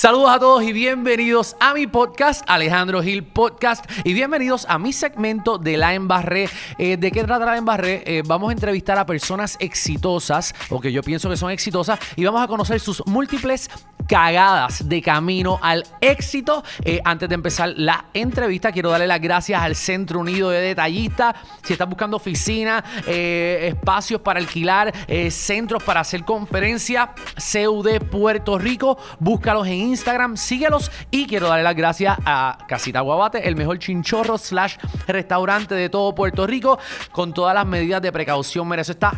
Saludos a todos y bienvenidos a mi podcast, Alejandro Gil Podcast, y bienvenidos a mi segmento de La Embarré. Eh, ¿De qué trata La Embarré? Eh, vamos a entrevistar a personas exitosas, o que yo pienso que son exitosas, y vamos a conocer sus múltiples cagadas de camino al éxito. Eh, antes de empezar la entrevista, quiero darle las gracias al Centro Unido de Detallistas. Si estás buscando oficinas, eh, espacios para alquilar, eh, centros para hacer conferencias, CUD Puerto Rico, búscalos en Instagram, síguelos y quiero darle las gracias a Casita Guabate, el mejor chinchorro slash restaurante de todo Puerto Rico, con todas las medidas de precaución. Merece está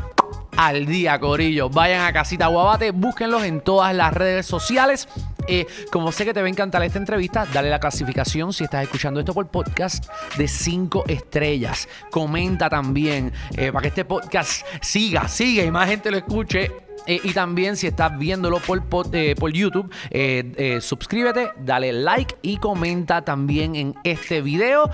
al día, Corillo. Vayan a Casita Guabate, búsquenlos en todas las redes sociales. Eh, como sé que te va a encantar esta entrevista, dale la clasificación si estás escuchando esto por podcast de 5 estrellas. Comenta también eh, para que este podcast siga, siga y más gente lo escuche. Eh, y también si estás viéndolo por, por, YouTube, suscríbete, dale like y comenta también en este video.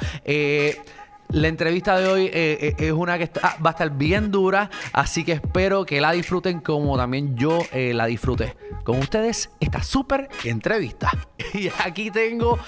La entrevista de hoy eh, eh, es una que va a estar bien dura, así que espero que la disfruten como también yo eh, la disfruté. Con ustedes, esta súper entrevista. Y aquí tengo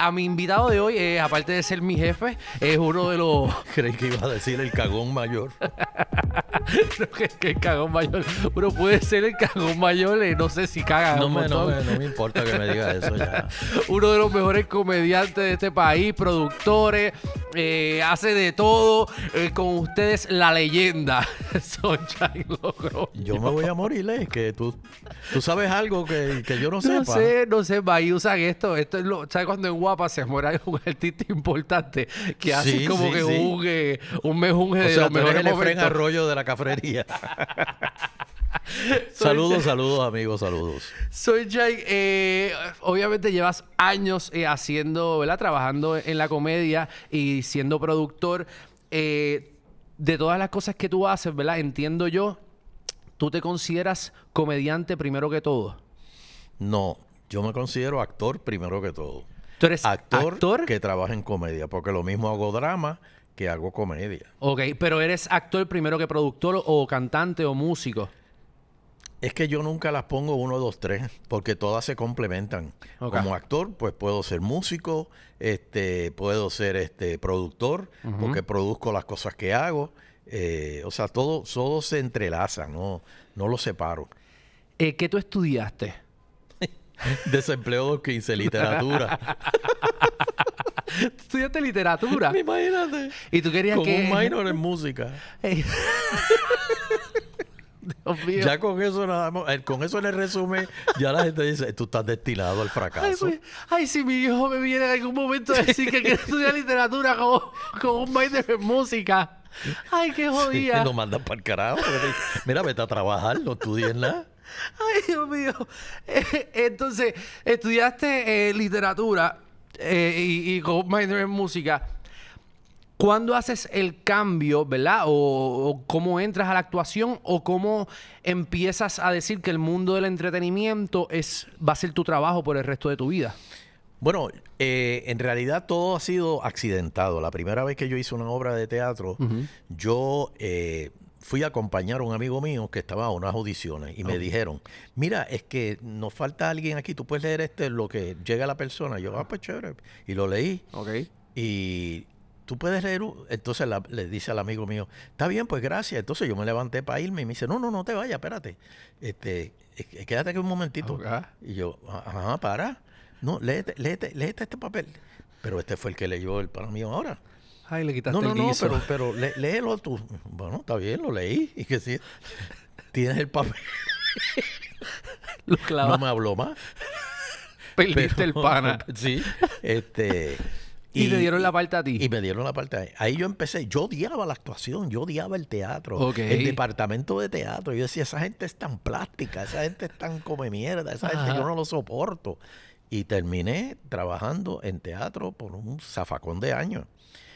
a mi invitado de hoy, aparte de ser mi jefe, es uno de los... Creí que iba a decir el cagón mayor. no, que, que, el cagón mayor. Uno puede ser el cagón mayor, no sé si caga. No no, no me importa que me diga eso ya. uno de los mejores comediantes de este país, productores. Eh, hace de todo eh, con ustedes la leyenda, Sunshine Logroño. Yo me voy a morir, eh, que tú, tú sabes algo que, que yo no, sepa. No sé, no sé, ahí usan esto, esto es lo, ¿sabes cuando en Guapa se muera un artista importante que hace como que sí. un, eh, mejunje de los mejores el de la cafrería. saludos, saludos, amigos, saludos. Soy Jake. Eh, obviamente llevas años eh, haciendo, ¿verdad? Trabajando en la comedia y siendo productor. Eh, de todas las cosas que tú haces, ¿verdad? Entiendo yo, ¿tú te consideras comediante primero que todo? No, yo me considero actor primero que todo. ¿Tú eres actor, actor? que trabaja en comedia? Porque lo mismo hago drama que hago comedia. Ok, pero ¿eres actor primero que productor o cantante o músico? Es que yo nunca las pongo uno, dos, tres, porque todas se complementan. Como actor, pues puedo ser músico, este, puedo ser este productor, porque produzco las cosas que hago. Eh, o sea, todo, todo se entrelaza, no, no lo separo. Eh, ¿Qué tú estudiaste? Desempleo 15, literatura. estudiaste literatura. Imagínate. Y tú querías Con que. un minor en música. Eh, Dios mío. Ya con eso nada eh, con eso en el resumen, ya la gente dice, tú estás destinado al fracaso. Pues, ay, si mi hijo me viene en algún momento a decir que quiere estudiar literatura con, un minor en música. Ay, qué jodida. Sí, lo mandan para el carajo. Mira, vete a trabajar, no estudies nada. Ay, Dios mío. Eh, entonces, estudiaste eh, literatura y, con con minor en música. ¿Cuándo haces el cambio, verdad? O, cómo entras a la actuación o cómo empiezas a decir que el mundo del entretenimiento es, va a ser tu trabajo por el resto de tu vida. Bueno, eh, en realidad todo ha sido accidentado. La primera vez que yo hice una obra de teatro, yo eh, fui a acompañar a un amigo mío que estaba a unas audiciones y me dijeron, mira, es que nos falta alguien aquí, tú puedes leer este, lo que llega a la persona. Yo, ah, pues chévere. Y lo leí. Ok. Y tú puedes leer. Entonces le dice al amigo mío, está bien, pues gracias. Entonces yo me levanté para irme y me dice, no, no, no te vayas, espérate. Este, quédate aquí un momentito. Ah, y yo, ajá, para. No, léete, léete, léete este papel. Pero este fue el que leyó el pan mío ahora. Ay, le quitaste no, no, No, no, pero, pero léelo tú. Bueno, está bien, lo leí. Y que sí, tienes el papel. Lo no me habló más. Perdiste el pana. Sí, este... Y, me dieron la parte a ti. Y me dieron la parte a ti. Ahí yo empecé. Yo odiaba la actuación, yo odiaba el teatro, el departamento de teatro. Yo decía, esa gente es tan plástica, esa gente es tan come mierda, esa gente yo no lo soporto. Y terminé trabajando en teatro por un zafacón de años.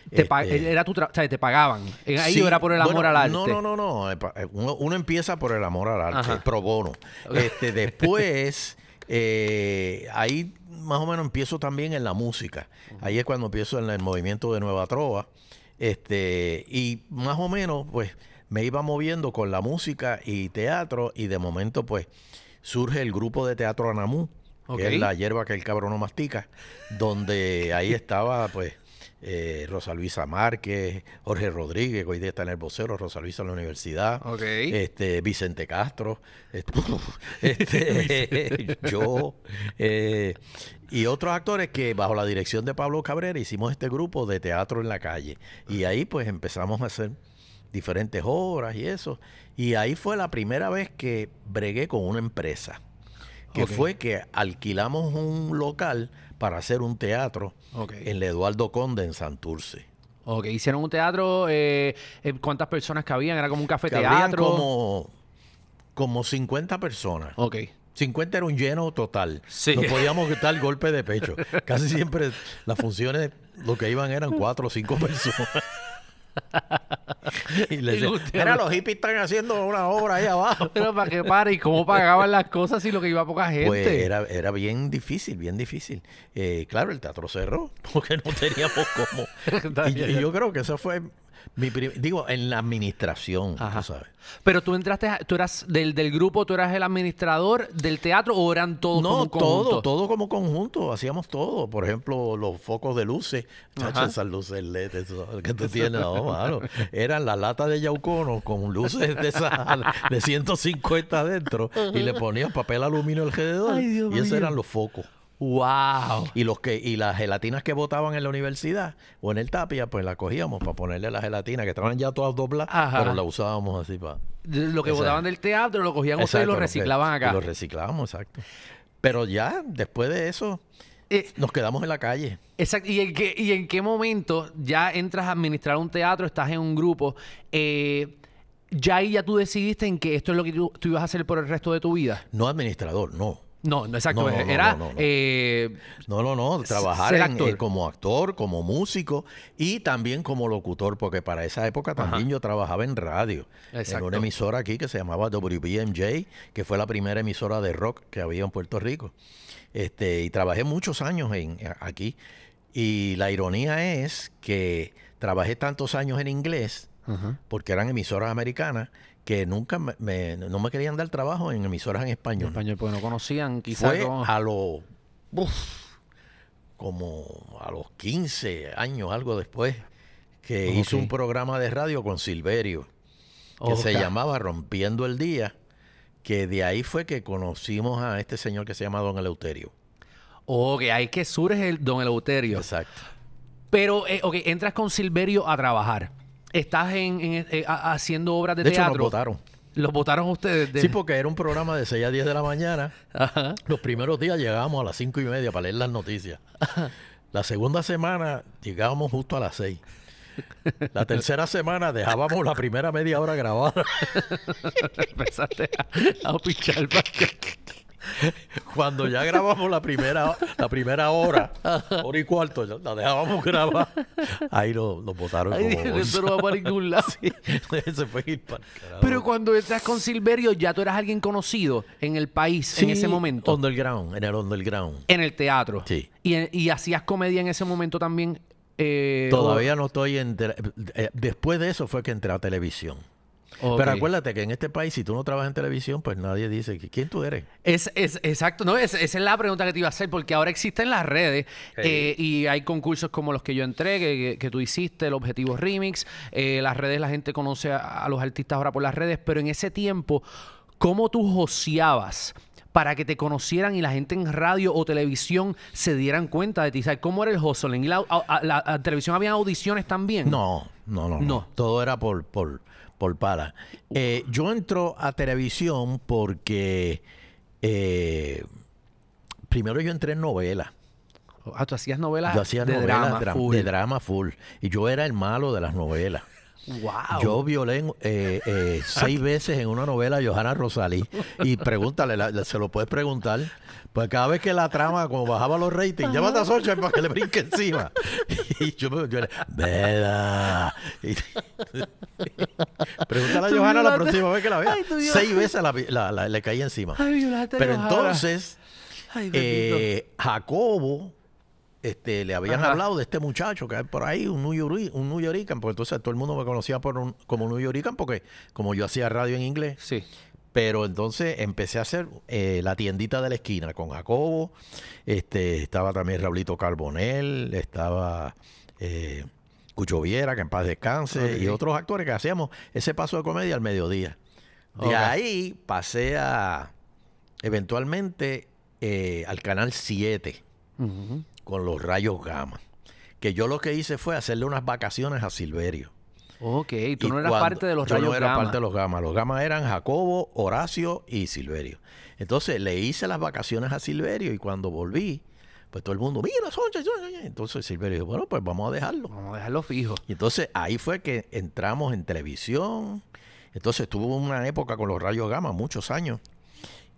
Te, este era tu o te pagaban. Ahí era por el amor al arte. No, no, no, eh, Uno, empieza por el amor al arte, El pro bono. Este, después, eh, ahí más o menos empiezo también en la música. Ahí es cuando empiezo en el movimiento de Nueva Trova. Este, y más o menos, pues, me iba moviendo con la música y teatro. Y de momento, pues, surge el grupo de teatro Anamú, que es la hierba que el cabrón no mastica, donde ahí estaba, pues, eh, Rosa Luisa Márquez, Jorge Rodríguez, hoy día está en el vocero, Rosa Luisa en la universidad, este, Vicente Castro, este, este, yo, eh, y otros actores que bajo la dirección de Pablo Cabrera hicimos este grupo de teatro en la calle. Y ahí pues empezamos a hacer diferentes obras y eso. Y ahí fue la primera vez que bregué con una empresa, que fue que alquilamos un local para hacer un teatro en el Eduardo Conde en Santurce. Ok, hicieron un teatro, eh, eh ¿cuántas personas cabían? Era como un café teatro. Como, como 50 personas. Ok. 50 era un lleno total. Sí. No podíamos dar golpe de pecho. Casi siempre las funciones, lo que iban eran cuatro o cinco personas. y le los hippies están haciendo una obra ahí abajo. Pero para que para y cómo pagaban las cosas si lo que iba poca pues gente. era, era bien difícil, bien difícil. Eh, claro, el teatro cerró porque no teníamos cómo. y, yo creo que eso fue digo, en la administración, tú sabes. Pero tú entraste, tú eras del, del grupo, tú eras el administrador del teatro o eran todos como conjunto? No, todo, todo como conjunto, hacíamos todo. Por ejemplo, los focos de luces, esas luces LED, que tú tienes, no, mano. Eran la lata de yaucono con luces de de 150 adentro y le ponías papel aluminio alrededor y esos eran los focos. ¡Wow! Y, los que, y las gelatinas que botaban en la universidad o en el tapia, pues las cogíamos para ponerle la gelatina, que estaban ya todas dobladas, pero la usábamos así para... Lo que votaban botaban del teatro lo cogían ustedes y lo reciclaban acá. lo reciclábamos, exacto. Pero ya, después de eso, eh, nos quedamos en la calle. Exacto. ¿Y en, qué, ¿Y en qué momento ya entras a administrar un teatro, estás en un grupo? Eh, ya ahí ya tú decidiste en que esto es lo que tú, tú ibas a hacer por el resto de tu vida. No administrador, no no, no, exacto. Eh, no, era. No, no, no. Eh, trabajar eh, como actor, como músico y también como locutor, porque para esa época también yo trabajaba en radio. En una emisora aquí que se llamaba WBMJ, que fue la primera emisora de rock que había en Puerto Rico. Este, y trabajé muchos años en, aquí. Y la ironía es que trabajé tantos años en inglés, porque eran emisoras americanas que nunca me, no me querían dar trabajo en emisoras en español. español, porque no conocían quizás. a los. como a los 15 años, algo después, que hizo un programa de radio con Silverio, que se llamaba Rompiendo el Día, que de ahí fue que conocimos a este señor que se llama Don Eleuterio. que ahí que surge el Don Eleuterio. Exacto. Pero, eh, okay entras con Silverio a trabajar estás en, eh, haciendo obras de, de teatro. votaron. Los votaron ustedes. Sí, porque era un programa de 6 a 10 de la mañana. Los primeros días llegábamos a las 5 y media para leer las noticias. La segunda semana llegábamos justo a las 6. La tercera semana dejábamos la primera media hora grabada. a, cuando ya grabamos la primera, la primera hora, hora y cuarto, ya la dejábamos grabar, ahí nos lo, botaron. como eso fue Pero cuando estás con Silverio, ya tú eras alguien conocido en el país en ese momento. Underground, en el underground. En el teatro. Sí. Y, hacías comedia en ese momento también. Eh, Todavía no estoy eh, después de eso fue que entré a televisión. Pero acuérdate que en este país, si tú no trabajas en televisión, pues nadie dice quién tú eres. Es, exacto, no, esa es la pregunta que te iba a hacer, porque ahora existen las redes eh, y hay concursos como los que yo entré, que, tú hiciste, el Objetivo Remix, eh, las redes, la gente conoce a, los artistas ahora por las redes, pero en ese tiempo, ¿cómo tú joseabas? para que te conocieran y la gente en radio o televisión se dieran cuenta de ti? ¿Sabes cómo era el hustling? ¿Y la, televisión había audiciones también? No, no, no, no, Todo era por, por Pala. Eh, yo entro a televisión porque eh, primero yo entré en novela. Ah, tú hacías novelas yo hacía de drama full. de drama full. Y yo era el malo de las novelas. Wow. Yo violé eh, seis veces en una novela a Johanna Rosalí. Y pregúntale, se lo puedes preguntar. Pues cada vez que la trama, como bajaba los ratings, va a Socha para que le brinque encima. Y yo, yo era, ¡Vela! Pregúntale a Johanna la próxima vez que la vea. Seis veces la, la, le caí encima. Pero entonces, eh, Jacobo este, le habían hablado de este muchacho que hay por ahí, un New, York, un New Yorican, porque entonces todo el mundo me conocía por como New Yorican, porque como yo hacía radio en inglés. Sí. Pero entonces empecé a hacer eh, la tiendita de la esquina con Jacobo, este, estaba también Raulito Carbonel, estaba eh, Cucho Viera, que en paz descanse, y otros actores que hacíamos ese paso de comedia al mediodía. De ahí pasé a, eventualmente, eh, al canal 7, con los rayos Gama. Que yo lo que hice fue hacerle unas vacaciones a Silverio. Ok, tú no eras parte de los yo rayos no era parte de los gamas. Los gamas eran Jacobo, Horacio y Silverio. Entonces le hice las vacaciones a Silverio y cuando volví, pues todo el mundo, mira, Soncha, Entonces Silverio dijo, bueno, pues vamos a dejarlo. Vamos a dejarlo fijo. Y entonces ahí fue que entramos en televisión. Entonces tuve una época con los rayos Gama muchos años.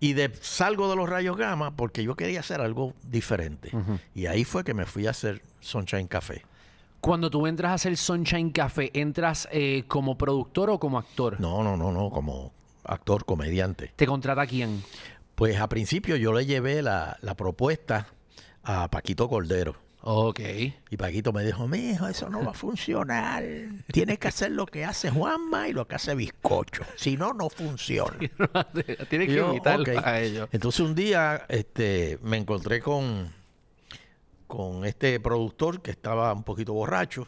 Y de, salgo de los rayos Gama porque yo quería hacer algo diferente. Y ahí fue que me fui a hacer Sunshine Café. Cuando tú entras a hacer Sunshine Café, ¿entras eh, como productor o como actor? No, no, no, no, como actor, comediante. ¿Te contrata quién? Pues a principio yo le llevé la, la propuesta a Paquito Cordero. Ok. Y Paquito me dijo, mijo, eso no va a funcionar. tiene que hacer lo que hace Juanma y lo que hace Bizcocho. Si no, no funciona. tiene que imitar a ellos. Entonces un día este, me encontré con, con este productor que estaba un poquito borracho.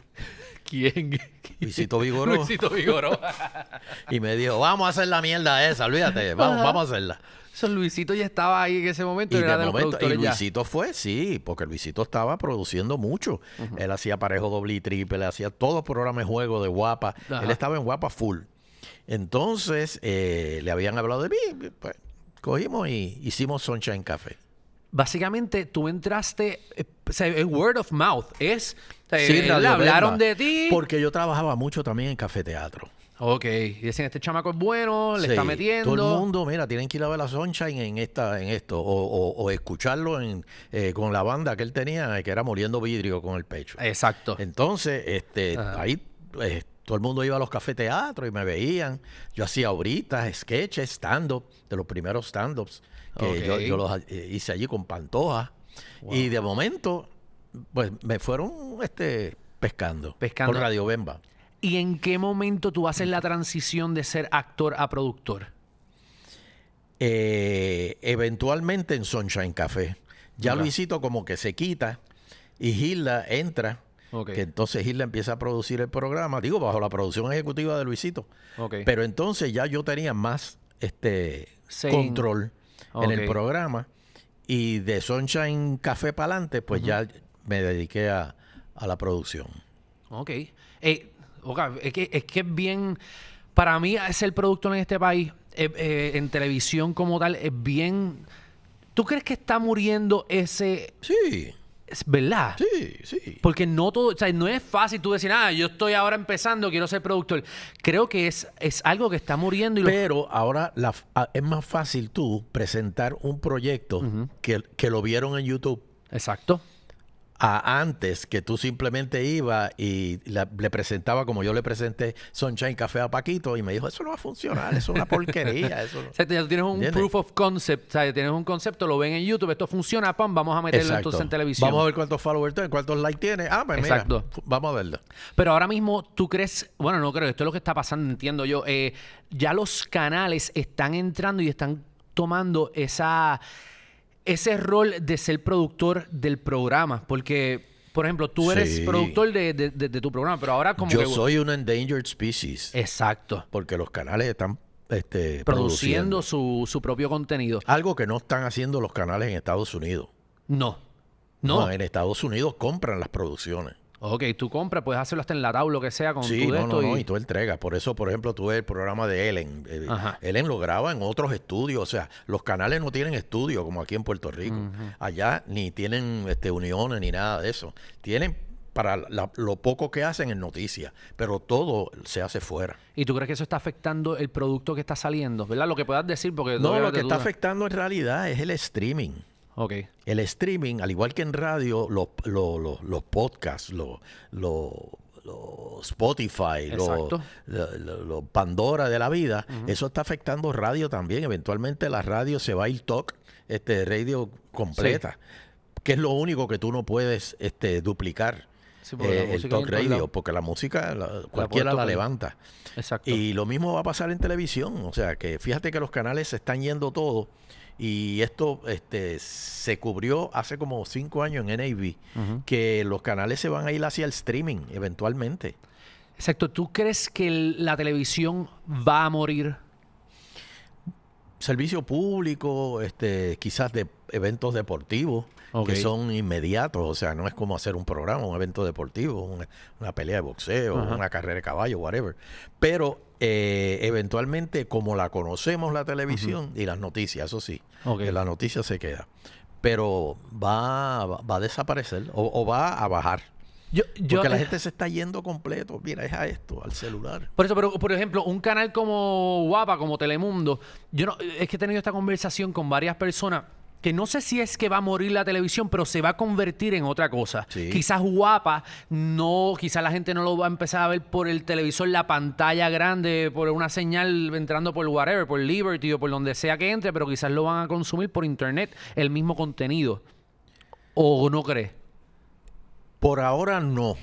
¿Quién? Luisito Vigoro Luisito Vigoró. y me dijo, vamos a hacer la mierda esa, olvídate, vamos, a hacerla. Luisito ya estaba ahí en ese momento. Y, de momento, y Luisito fue, sí, porque Luisito estaba produciendo mucho. Él hacía parejo doble y triple, hacía todos programas de juego de guapa. Él estaba en guapa full. Entonces, eh, le habían hablado de mí. Pues, cogimos y hicimos soncha en Café básicamente tú entraste, eh, o word of mouth, es, hablaron de ti. Porque yo trabajaba mucho también en cafeteatro. Ok, y dicen, este chamaco es bueno, le está metiendo. Todo el mundo, mira, tienen que ir a ver a soncha en, esta, en esto, o, escucharlo eh, con la banda que él tenía, eh, que era Moliendo vidrio con el pecho. Exacto. Entonces, este, ahí... todo el mundo iba a los cafeteatros y me veían. Yo hacía ahorita sketches, stand-up, de los primeros stand-ups yo, los eh, hice allí con Pantoja. Y de momento, pues me fueron este, pescando, pescando por Radio Bemba. ¿Y en qué momento tú haces la transición de ser actor a productor? Eh, eventualmente en Sunshine Café. Ya Luisito como que se quita y Gilda entra. Que entonces Gilda empieza a producir el programa, digo, bajo la producción ejecutiva de Luisito. Pero entonces ya yo tenía más este control en el programa. Y de Sunshine Café para adelante, pues ya me dediqué a, la producción. Ok. Eh, es, que, es que bien. Para mí, es el producto en este país, eh, eh, en televisión como tal, es bien. ¿Tú crees que está muriendo ese. Sí. Es verdad. Sí, sí. Porque no todo, o sea, no es fácil tú decir, ah, yo estoy ahora empezando, quiero ser productor. Creo que es, es algo que está muriendo. Pero ahora la, ah, es más fácil tú presentar un proyecto que, que lo vieron en YouTube. Exacto a antes que tú simplemente ibas y le presentaba como yo le presenté Sunshine Café a Paquito y me dijo, eso no va a funcionar, eso es una porquería. Eso tienes un proof of concept, o sea, tienes un concepto, lo ven en YouTube, esto funciona, pam, vamos a meterlo entonces en televisión. Vamos a ver cuántos followers tiene, cuántos likes tiene. Ah, pues Exacto. vamos a verlo. Pero ahora mismo tú crees, bueno, no creo, esto es lo que está pasando, entiendo yo, eh, ya los canales están entrando y están tomando esa ese rol de ser productor del programa, porque por ejemplo, tú eres productor de, tu programa, pero ahora como Yo soy una endangered species. Exacto. Porque los canales están este, produciendo, Su, propio contenido. Algo que no están haciendo los canales en Estados Unidos. No. no en Estados Unidos compran las producciones. Ok, tú compras, puedes hacerlo hasta en la tabla, lo que sea, con sí, tu no, no, y... no, y tú entregas. Por eso, por ejemplo, tuve el programa de Ellen. Eh, Ellen lo graba en otros estudios. O sea, los canales no tienen estudios como aquí en Puerto Rico. Allá ni tienen este, uniones ni nada de eso. Tienen para lo poco que hacen en noticias, pero todo se hace fuera. ¿Y tú crees que eso está afectando el producto que está saliendo? ¿Verdad? Lo que puedas decir, porque... No, lo que está afectando en realidad es el streaming. Okay. El streaming, al igual que en radio, los, los, los, los podcasts, los, Spotify, los, Pandora de la vida, eso está afectando radio también. Eventualmente la radio se va a ir talk, este, radio completa, que es lo único que tú no puedes este, duplicar. Eh, el talk radio, porque la música cualquiera la, levanta. Y lo mismo va a pasar en televisión, o sea que fíjate que los canales se están yendo todos y esto este, se cubrió hace como cinco años en NAV, que los canales se van a ir hacia el streaming eventualmente. Exacto. ¿Tú crees que la televisión va a morir? Servicio público, este, quizás de eventos deportivos que son inmediatos, o sea, no es como hacer un programa, un evento deportivo, una, pelea de boxeo, una carrera de caballo, whatever. Pero eh, eventualmente como la conocemos la televisión y las noticias, eso sí, okay. Eh, la noticia se queda, pero va, va a desaparecer o, va a bajar. Porque la gente se está yendo completo, mira, es a esto, al celular. Por eso, pero por ejemplo, un canal como Guapa, como Telemundo, yo no, es que he tenido esta conversación con varias personas que no sé si es que va a morir la televisión, pero se va a convertir en otra cosa. Quizás guapa, no, quizás la gente no lo va a empezar a ver por el televisor, la pantalla grande, por una señal entrando por whatever, por Liberty o por donde sea que entre, pero quizás lo van a consumir por internet, el mismo contenido. ¿O no cree Por ahora no.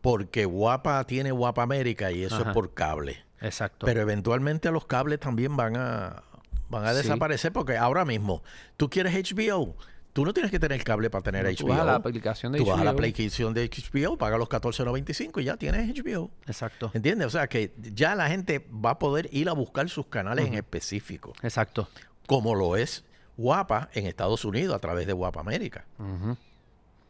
Porque Guapa tiene Guapa América y eso es por cable. Exacto. Pero eventualmente los cables también van a, Van a desaparecer porque ahora mismo tú quieres HBO. Tú no tienes que tener cable para tener HBO. vas a la aplicación de HBO. de paga los 14.95 y ya tienes HBO. Exacto. ¿Entiendes? O sea que ya la gente va a poder ir a buscar sus canales en específico. Exacto. Como lo es Guapa en Estados Unidos a través de Guapa América.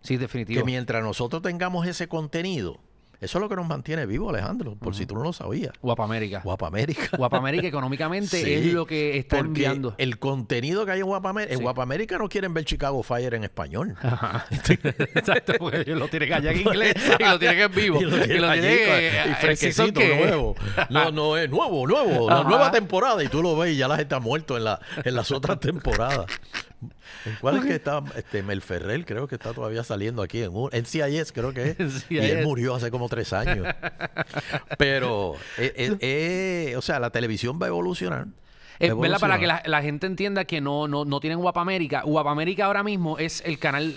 Sí, definitivamente. Que mientras nosotros tengamos ese contenido, eso es lo que nos mantiene vivo Alejandro, por si tú no lo sabías. Guapamérica. Guapamérica. Guapamérica económicamente es lo que está enviando. El contenido que hay en Guapamérica, en Guapamérica no quieren ver Chicago Fire en español. Exacto, porque ellos lo tienen allá en inglés y lo tienen en vivo. y lo tienen, eh, eh, fresquecito, nuevo. No, no es nuevo, nuevo. La nueva temporada y tú lo ves y ya la gente ha muerto en las otras temporadas cuál es que está? Este, Ferrer? creo que está todavía saliendo aquí en en CIS creo que es. Y él murió hace como tres años. Pero, eh, eh, eh, o sea, la televisión va a evolucionar. Es ¿verdad? Para que la, gente entienda que no, no, no tienen Guapa América. Guapa América ahora mismo es el canal.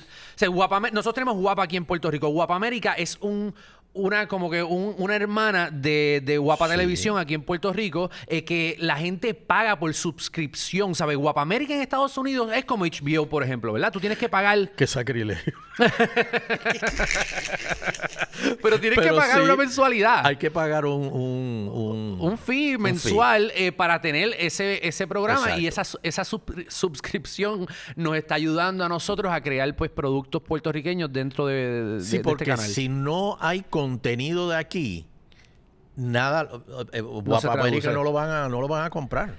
nosotros tenemos Guapa aquí en Puerto Rico. Guapa América es un, una como que una hermana de, de Guapa Televisión aquí en Puerto Rico es eh, que la gente paga por suscripción, ¿sabes? Guapa América en Estados Unidos es como HBO, por ejemplo, ¿verdad? Tú tienes que pagar... Qué sacrilegio. Pero tienes que pagar una mensualidad. Hay que pagar un... Un, fee mensual eh, para tener ese, ese programa y esa, esa suscripción nos está ayudando a nosotros a crear pues productos puertorriqueños dentro de, de, este canal. si no hay contenido de aquí, nada, eh, eh, Guapamérica no, lo van a, no lo van a comprar.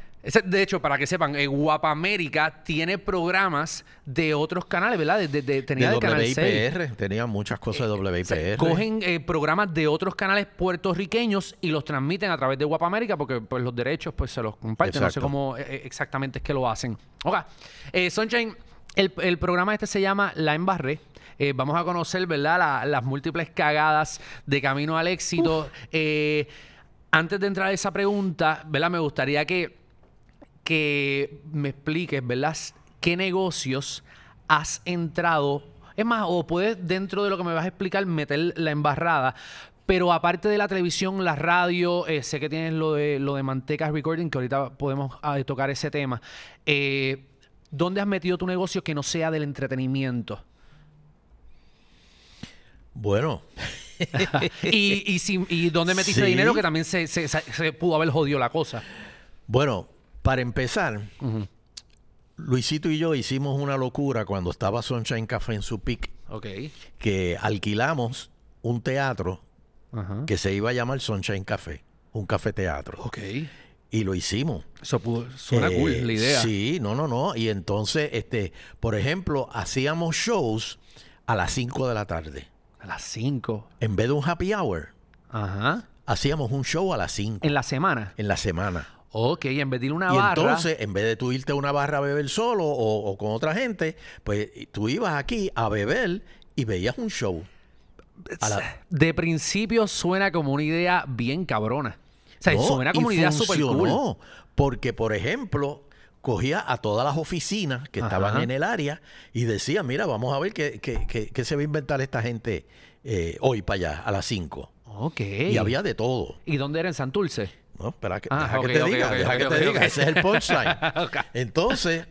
De hecho, para que sepan, eh, Guapa América tiene programas de otros canales, ¿verdad? De, de, tenía el canal 6. tenía muchas eh, cosas de WIPR. cogen programas de otros canales puertorriqueños y los transmiten a través de Guapa América porque pues, los derechos pues se los comparten. No sé cómo exactamente es que lo hacen. Oiga, Sunshine, el, el programa este se llama La Embarré. Eh, vamos a conocer, ¿verdad? las múltiples cagadas de camino al éxito. Eh, antes de entrar a esa pregunta, Me gustaría que, que me expliques, ¿verdad? ¿Qué negocios has entrado? Es más, o puedes dentro de lo que me vas a explicar meter la embarrada, pero aparte de la televisión, la radio, eh, sé que tienes lo de, lo de Mantecas Recording, que ahorita podemos ah, tocar ese tema. ¿Dónde has metido tu negocio que no sea del entretenimiento? Bueno. y, dónde metiste dinero que también se, pudo haber jodido la cosa? Bueno, para empezar, Luisito y yo hicimos una locura cuando estaba Sunshine Café en su pic. Ok. Que alquilamos un teatro que se iba a llamar Sunshine Café. Un café teatro. Ok. Y lo hicimos. Eso pudo, eh, cool la idea. Sí, no, no, no. Y entonces, este, por ejemplo, hacíamos shows a las 5 de la tarde. A las 5. En vez de un happy hour, Ajá. hacíamos un show a las 5 En la semana. en la semana. Ok, en vez de ir a una y entonces, en vez de tú irte a una barra a beber solo o, con otra gente, pues tú ibas aquí a beber y veías un show. De principio suena como una idea bien cabrona. O sea, suena como una idea súper cool. Porque, por ejemplo, cogía a todas las oficinas que estaban en el área y decía, mira, vamos a ver qué, qué, qué, se va a inventar esta gente eh, hoy para allá, a las 5. Ok. Y había de todo. ¿Y dónde era en Santulce? No, espera, que, ah, deja que te diga, deja que te diga, ese es el punchline. Entonces,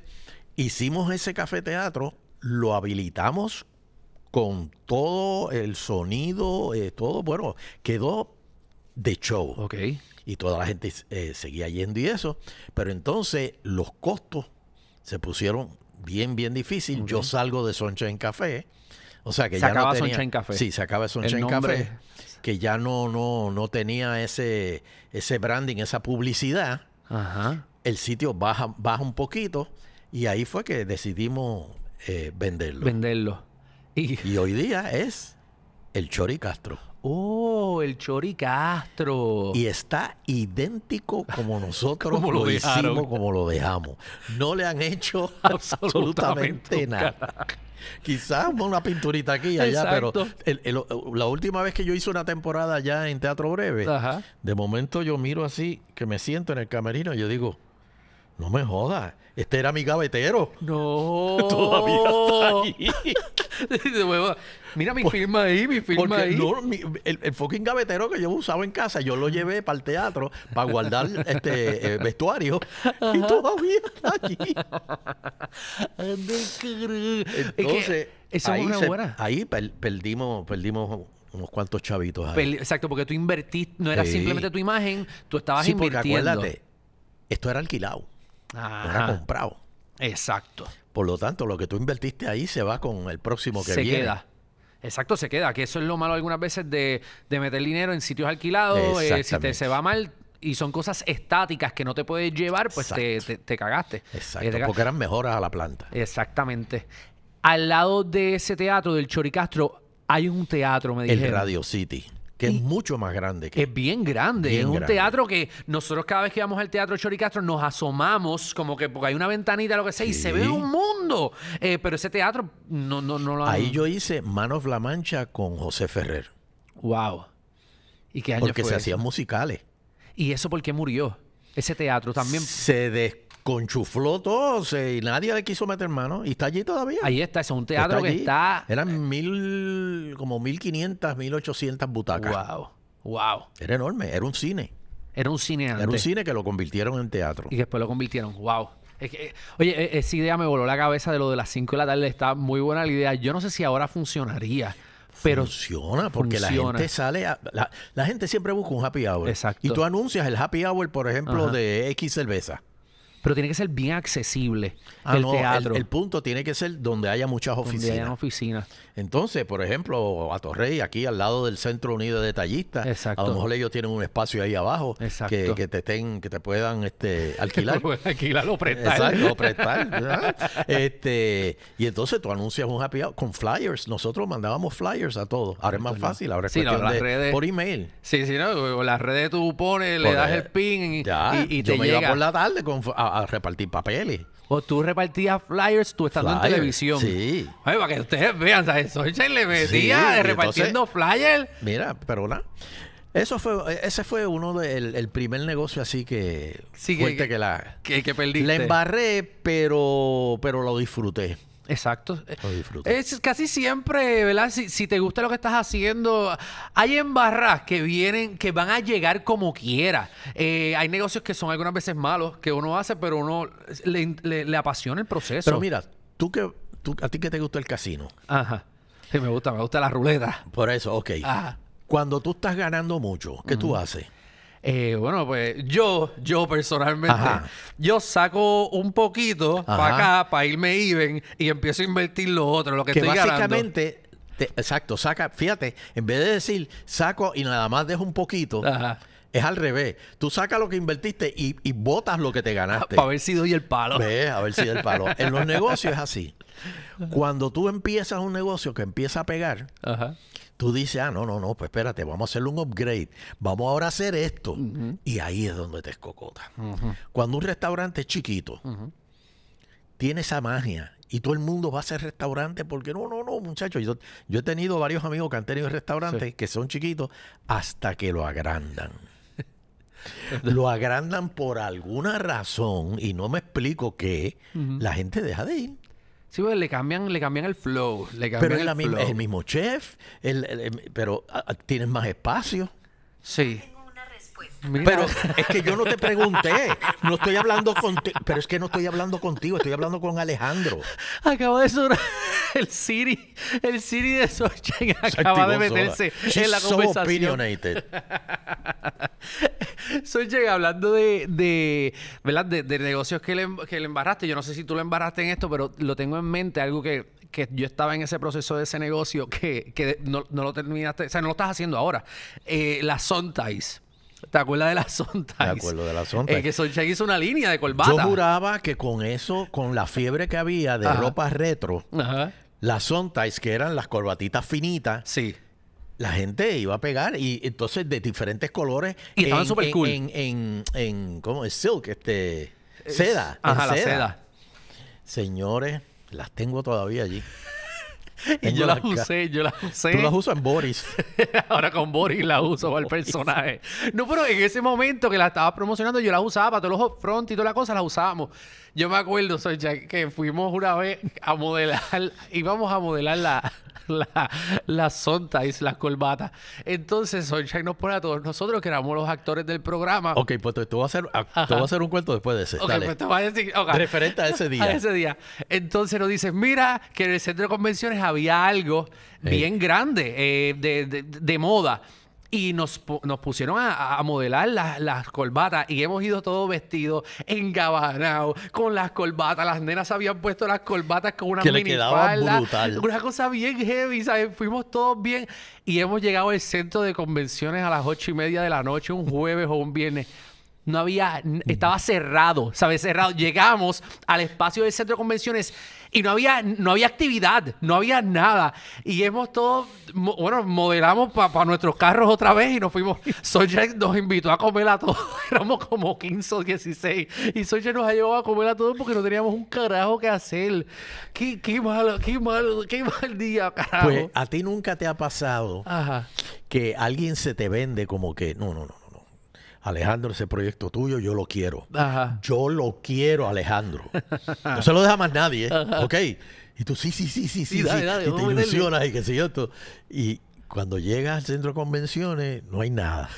hicimos ese café teatro, lo habilitamos con todo el sonido, eh, todo, bueno, quedó de show. Ok y toda la gente eh, seguía yendo y eso. Pero entonces los costos se pusieron bien, bien difícil. Yo salgo de Soncha en Café. O sea que se acaba no tenía, Café. Sí, se acaba soncha en Café. Que ya no, no, no tenía ese, ese branding, esa publicidad. Ajá. El sitio baja, baja un poquito. Y ahí fue que decidimos eh, venderlo. Venderlo. Y... y hoy día es el Chori Castro. Oh, el Chori Castro. Y está idéntico como nosotros lo, hicimos, como lo dejamos. No le han hecho absolutamente, nada. Quizás una pinturita aquí y allá, pero la última vez que yo hice una temporada allá en Teatro Breve, de momento yo miro así, que me siento en el camerino y yo digo, no me jodas, este era mi gavetero. No. Todavía está ahí. Mira mi firma ahí, mi firma Porque ahí. no, el, fucking gavetero que yo usaba en casa, yo lo llevé para el teatro para guardar este eh, vestuario y todavía está aquí Entonces, ahí, perdimos, perdimos unos cuantos chavitos ahí. Exacto, porque tú invertiste, no era simplemente tu imagen, tú estabas sí, porque acuérdate, esto era alquilado, no era comprado. Exacto. Por lo tanto, lo que tú invertiste ahí se va con el próximo que viene. Se queda. Exacto, se queda. Que eso es lo malo algunas veces de, de meter dinero en sitios alquilados. Eh, si te se va mal, y son cosas estáticas que no te puedes llevar, pues te, te, cagaste. Exacto, eh, porque eran mejoras a la planta. Exactamente. Al lado de ese teatro del Choricastro hay un teatro, me dijeron. El Radio City que es mucho más grande. Que es bien grande. es un teatro que nosotros cada vez que vamos al teatro Choricastro nos asomamos, como que porque hay una ventanita, lo que sea, y se ve un mundo. Eh, pero ese teatro no, no, no lo Ahí yo hice Man of La Mancha con José Ferrer. Wow. ¿Y qué año Porque se hacían musicales. ¿Y eso por qué murió? Ese teatro también. Se conchufló todo y nadie le quiso meter mano. Y está allí todavía. Ahí está, es un teatro que está. Eran eh, mil, como 1500, 1800 butacas. Wow, wow. Era enorme, era un cine. Era un cine antes. Era un cine que lo convirtieron en teatro. Y después lo convirtieron, wow. oye, e, esa idea me voló la cabeza de lo de las 5 de la tarde. Está muy buena la idea. Yo no sé si ahora funcionaría. Pero funciona porque la gente sale la, gente siempre busca un happy hour Exacto. y tú anuncias el happy hour por ejemplo de X cerveza pero tiene que ser bien accesible ah, el teatro. El, punto tiene que ser donde haya muchas oficinas. Donde haya oficinas. Entonces, por ejemplo, a Torrey, aquí al lado del Centro Unido de Detallistas, a lo mejor ellos tienen un espacio ahí abajo que, que, te estén, que te puedan este, alquilar. alquilar o prestar. Exacto, prestar. este, y entonces tú anuncias un happy hour con flyers. Nosotros mandábamos flyers a todos. Ahora es más fácil, ahora es por email. Sí, sí, no, las redes tú pones, le das pues, el, pin y, ya, y, te yo me llega. por la tarde con, a, repartir papeles. O tú repartías flyers tú estando en televisión. Sí. para que ustedes vean, ¿sabes? Socha le metía repartiendo flyers. Mira, pero nada. Eso fue, ese fue uno del primer negocio así que sí, que, la que, que perdiste. La embarré, pero, pero lo disfruté. Exacto. Eh, es casi siempre, ¿verdad? Si, te gusta lo que estás haciendo, hay embarras que vienen, que van a llegar como quiera. Eh, hay negocios que son algunas veces malos, que uno hace, pero uno le, apasiona el proceso. Pero mira, tú que, tú, a ti que te gusta el casino. Ajá. Sí, me gusta, me gusta la ruleta. Por eso, ok. Ajá. Cuando tú estás ganando mucho, ¿qué tú haces? Eh, bueno, pues yo, yo personalmente, yo saco un poquito para acá, para irme ven y empiezo a invertir lo otro, lo que, estoy básicamente, exacto, saca, fíjate, en vez de decir saco y nada más dejo un poquito, Ajá. Es al revés. Tú sacas lo que invertiste y, botas lo que te ganaste. Para ver si doy el palo. a ver si doy el palo. en los negocios es así. Cuando tú empiezas un negocio que empieza a pegar, tú dices, ah, no, no, no, pues espérate, vamos a hacerle un upgrade. Vamos ahora a hacer esto. Y ahí es donde te escocotas. Cuando un restaurante es chiquito, tiene esa magia y todo el mundo va a ser restaurante porque no, no, no, muchachos. Yo, he tenido varios amigos que han tenido restaurantes que son chiquitos hasta que lo agrandan. lo agrandan por alguna razón y no me explico qué, la gente deja de ir. Sí, porque le cambian, le cambian el flow. pero es, el, mismo chef, pero ah, ah, tienen más espacio. Sí. Pero es que yo no te pregunté. No estoy hablando contigo. Pero es que no estoy hablando contigo, estoy hablando con Alejandro. Acaba de sonar el Siri. El Siri de Sochen acaba de meterse en la so conversación. Sochen, hablando de, de De, negocios que le, que embarraste. Yo no sé si tú lo embarraste en esto, pero lo tengo en mente, algo que yo estaba en ese proceso de ese negocio que, no, lo terminaste, o sea, no lo estás haciendo ahora. Eh, las Sontais. ¿Te acuerdas de las Sontais? Me acuerdo de las Es que hizo una línea de corbata. Yo juraba que con eso, con la fiebre que había de ropa retro, las Sontais, que eran las corbatitas finitas, sí. la gente iba a pegar. Y entonces de diferentes colores. Y estaban súper cool. En, en, en, ¿cómo es? Silk, este... Seda. Ajá, seda. Señores, las tengo todavía allí y yo las usé, yo las usé. Tú las usas en Boris. Ahora con Boris la uso para el personaje. No, pero en ese momento que la estaba promocionando, yo las usaba para todos los front y toda la cosa, las usábamos. Yo me acuerdo, soy que fuimos una vez a modelar, íbamos a modelar la la, la sonta y las colbatas. Entonces, Sunshine nos pone a todos nosotros, que éramos los actores del programa. Ok, pues tú, vas a hacer, te a hacer un cuento después de ese. Ok, pues te a decir. Referente a ese día. ese día. Entonces nos dices, mira, que en el centro de convenciones había algo bien grande eh, de moda y nos, pusieron a, modelar las, las, corbatas y hemos ido todos vestidos engabanados con las corbatas. Las nenas habían puesto las corbatas con una que mini le quedaba brutal. Una cosa bien heavy, ¿sabes? Fuimos todos bien y hemos llegado al centro de convenciones a las ocho y media de la noche, un jueves o un viernes. No había, estaba cerrado, ¿sabes? Cerrado. Llegamos al espacio del centro de convenciones y no había, no había actividad, no había nada. Y hemos todos, bueno, modelamos para nuestros carros otra vez y nos fuimos. Soya nos invitó a comer a todos. Éramos como 15 o 16. Y Soya nos ha llevado a comer a todos porque no teníamos un carajo que hacer. Qué, qué malo, qué malo, qué mal día, carajo. Pues a ti nunca te ha pasado que alguien se te vende como que, no, no, no. Alejandro, ese proyecto tuyo, yo lo quiero. Yo lo quiero, Alejandro. No se lo deja más nadie, ¿eh? ¿ok? Y tú, sí, sí, sí, sí, sí, y te ilusionas y qué sé yo. Y cuando llegas al centro de convenciones, no hay nada.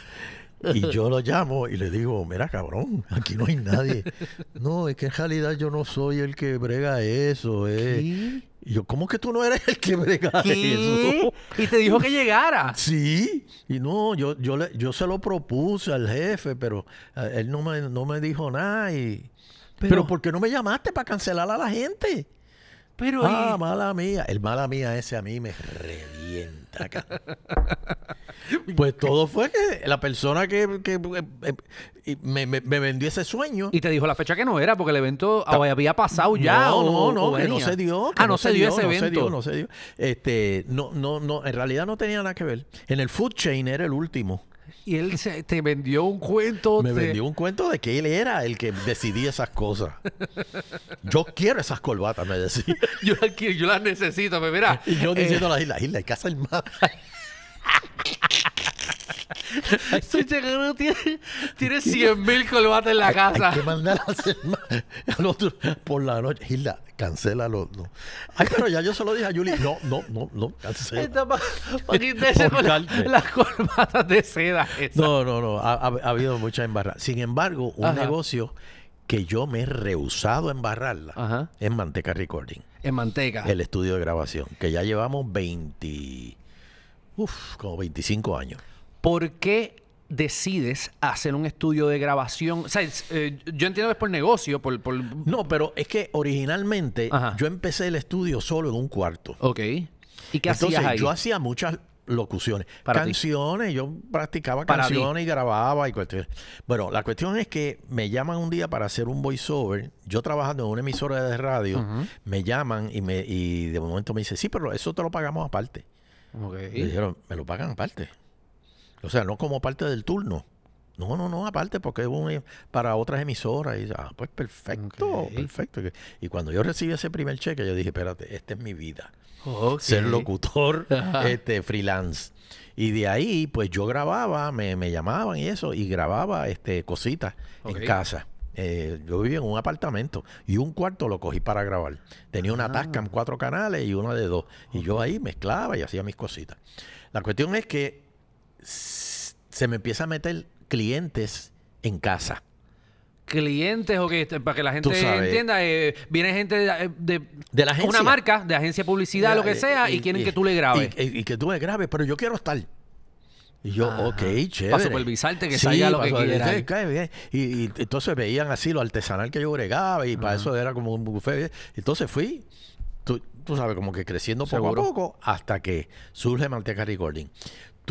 Y yo lo llamo y le digo, mira cabrón, aquí no hay nadie. No, es que en realidad yo no soy el que brega eso. Eh. Y yo, ¿cómo que tú no eres el que brega eso? Y te dijo que llegara. Sí, y no, yo, yo, le, yo se lo propuse al jefe, pero eh, él no me, dijo nada. ¿Pero ¿por qué no me llamaste para cancelar a la gente? ah, mala mía. El mala mía ese a mí me revienta, acá pues todo fue que la persona que, eh, eh, me, me, vendió ese sueño. Y te dijo la fecha que no era, porque el evento había pasado ya. No, no, ah, no, no se dio. ah, no, se, dio, ese evento. No se dio, no se dio. Este, no, no, no, en realidad no tenía nada que ver. En el food chain era el último y él se, te vendió un cuento. Me vendió un cuento de que él era el que decidía esas cosas. yo quiero esas corbatas, me decía. yo, las quiero, yo las necesito, me mira Y yo diciendo eh, a la isla, isla, casa el mar tiene, tiene 100 mil en la casa. a por la noche. Hilda, cancela No. Ay, pero ya yo se dije a Julie. No, no, no, no, las colbatas de seda. No, no, no. Ha, habido mucha embarra. Sin embargo, un negocio que yo me he rehusado a embarrarla es Manteca Recording. En Manteca. El estudio de grabación, que ya llevamos 20. Uf, como 25 años. ¿Por qué decides hacer un estudio de grabación? O sea, eh, yo entiendo que es por negocio, por... No, pero es que originalmente yo empecé el estudio solo en un cuarto. Ok. ¿Y qué hacías ahí? Yo hacía muchas locuciones. canciones, yo practicaba canciones y grababa y cuestiones. Bueno, la cuestión es que me llaman un día para hacer un voiceover. Yo trabajando en una emisora de radio, me llaman y, me, y de momento me dicen, sí, pero eso te lo pagamos aparte. Okay. Me dijeron, me lo pagan aparte. O sea, no como parte del turno. No, no, no, aparte, porque em, para otras emisoras. Y, ah, pues perfecto, perfecto. Y cuando yo recibí ese primer cheque, yo dije, espérate, esta es mi vida. Ser locutor, este, freelance. Y de ahí, pues yo grababa, me, llamaban y eso, y grababa este, cositas en casa. Eh, yo vivía en un apartamento y un cuarto lo cogí para grabar. Tenía una ah. tasca en cuatro canales y una de dos. Y yo ahí mezclaba y hacía mis cositas. La cuestión es que se me empieza a meter clientes en casa. Clientes, o que este, para que la gente entienda, eh, viene gente de, eh, una marca, de agencia de publicidad, lo que eh, sea, y, quieren que tú le grabes. Y, que tú le grabes, pero yo quiero estar. Y yo, ok, che. Para supervisarte que sea lo que quieras. Y, entonces veían así lo artesanal que yo bregaba y para eso era como un buffet. Entonces fui, tú, sabes, como que creciendo poco a poco hasta que surge Manteca Recording.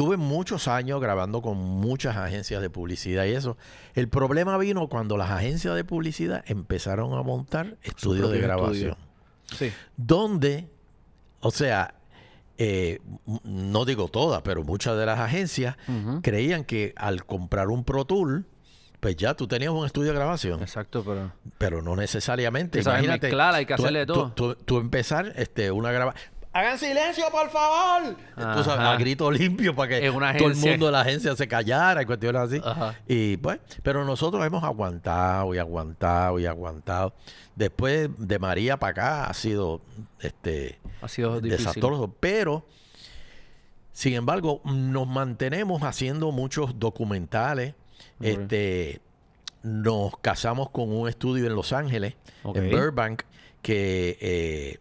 Tuve muchos años grabando con muchas agencias de publicidad y eso. El problema vino cuando las agencias de publicidad empezaron a montar estudios de grabación. Sí. Donde, o sea, eh, no digo todas, pero muchas de las agencias creían que al comprar un Pro Tool, pues ya tú tenías un estudio de grabación. Exacto, pero. Pero no necesariamente. Imagínate. Clara, hay que hacerle todo. Tú, empezar este, una grabación hagan silencio, por favor. Entonces, a grito limpio para que todo el mundo de la agencia se callara y cuestiones así. Y pues, pero nosotros hemos aguantado y aguantado y aguantado. Después de María para acá ha sido este ha sido desastroso, pero sin embargo, nos mantenemos haciendo muchos documentales. este nos casamos con un estudio en Los Ángeles, en Burbank, que eh,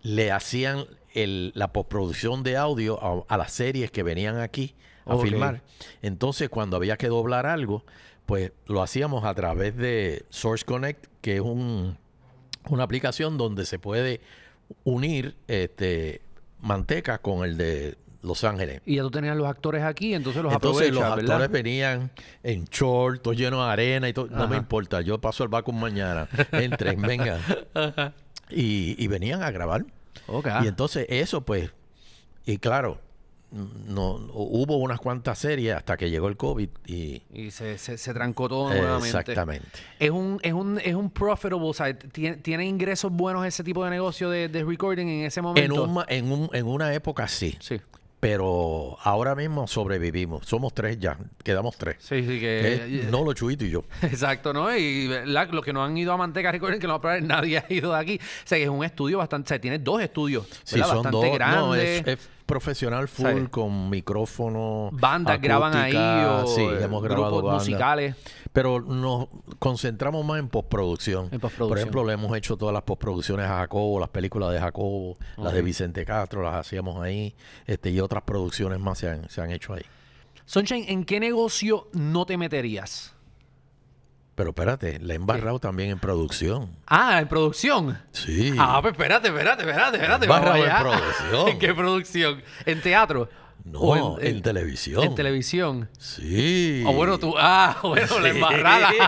le hacían la postproducción de audio a, las series que venían aquí a filmar. Entonces, cuando había que doblar algo, pues lo hacíamos a través de Source Connect, que es un, una aplicación donde se puede unir este, manteca con el de los Ángeles. Y ya tú tenías los actores aquí, entonces los Entonces los actores venían en short, todo lleno de arena y todo. No me importa, yo paso el vacuum mañana. Entren, venga y venían a grabar. Y entonces eso pues, y claro, no, hubo unas cuantas series hasta que llegó el COVID y, se, trancó todo nuevamente. Exactamente. Es un, es un, es un profitable, o ¿tiene, ingresos buenos ese tipo de negocio de, recording en ese momento? En, en, en una época sí. Sí pero ahora mismo sobrevivimos. Somos tres ya, quedamos tres. Sí, sí, que. no lo Chuito y yo. Exacto, ¿no? Y la, los que no han ido a Manteca, recuerden que no va a nadie ha ido de aquí. O sea, que es un estudio bastante. O sea, tiene dos estudios. Sí, son dos, grandes. es, profesional full con micrófono. Bandas graban ahí. O sí, hemos grabado grupos musicales pero nos concentramos más en postproducción. Por ejemplo, le hemos hecho todas las postproducciones a Jacobo, las películas de Jacobo, las de Vicente Castro, las hacíamos ahí, este, y otras producciones más se han, se han hecho ahí. Sunshine, ¿en qué negocio no te meterías? Pero espérate, le he embarrado también en producción. Ah, en producción. Sí. Ah, pues espérate, espérate, espérate, espérate. Embarrado en producción. ¿En qué producción? ¿En teatro? No, en, televisión. En televisión. Sí. O bueno, tú. Ah, bueno, la embarrada.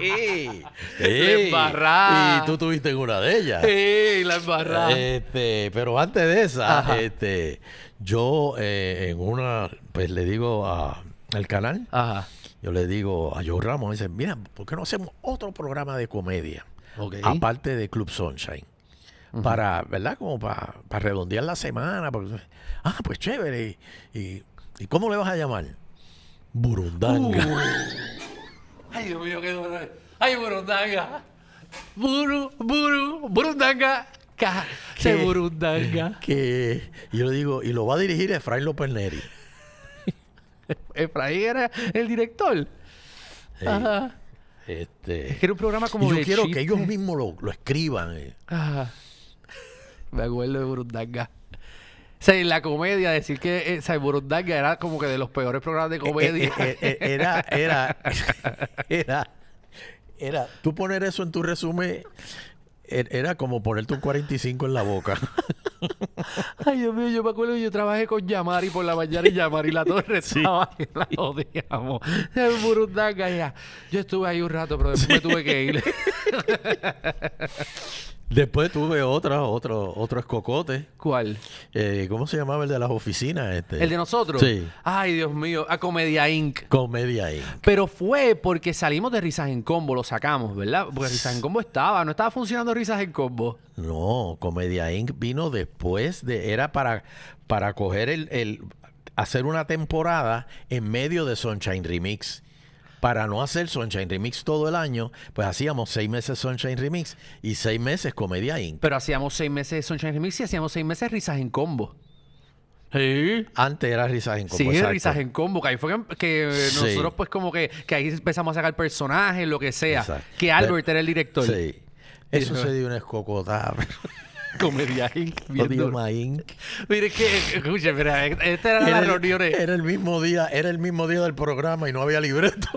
Sí. La embarrada. Y tú tuviste en una de ellas. Sí, la embarrada. Este, pero antes de esa, este, yo eh, en una, pues le digo a, al canal, yo le digo a Joe Ramos, dice, mira, ¿por qué no hacemos otro programa de comedia? Aparte de Club Sunshine para, ¿verdad? Como para, para, redondear la semana. ah, pues chévere. Y, y, cómo le vas a llamar? Burundanga. Uh. Ay, Dios mío, qué dolor. Ay, Burundanga. Buru, buru, burundanga. Qué burundanga. Que yo digo, y lo va a dirigir Efraín López Neri. Efraín era el director. Ajá. Este, es que era un programa como. Y yo quiero que ellos mismos lo, lo escriban. Eh. Ajá. Me acuerdo de Burundanga. O sea, en la comedia, decir que eh, Burundanga era como que de los peores programas de eh, comedia. Eh, era, era, era, era. Tú poner eso en tu resumen er, era como ponerte un 45 en la boca. Ay, Dios mío, yo me acuerdo que yo trabajé con Yamari por la mañana y Yamari la torre estaba sí. la odiamos. en Burundanga, ya. Yo estuve ahí un rato, pero después me tuve que ir. Después tuve otra, otro, otro escocote. ¿Cuál? Eh, ¿Cómo se llamaba el de las oficinas? Este? ¿El de nosotros? Sí. Ay, Dios mío. A ah, Comedia Inc. Comedia Inc. Pero fue porque salimos de Risas en Combo, lo sacamos, ¿verdad? Porque Risas en Combo estaba, no estaba funcionando Risas en Combo. No, Comedia Inc. vino después de. Era para, para coger el, el hacer una temporada en medio de Sunshine Remix para no hacer Sunshine Remix todo el año, pues hacíamos seis meses Sunshine Remix y seis meses Comedia Inc. Pero hacíamos seis meses Sunshine Remix y hacíamos seis meses Risas en Combo. Sí. Antes era Risas en Combo. Sí, Risas en Combo. Que ahí fue que, nosotros, pues, como que, ahí empezamos a sacar personajes, lo que sea. Que Albert era el director. Sí. Eso, se dio una escocotada. Comedia Inc. Viendo... Inc. Mire que, escuche, mira, esta era, la reunión. Eh. Era el mismo día, era el mismo día del programa y no había libreto.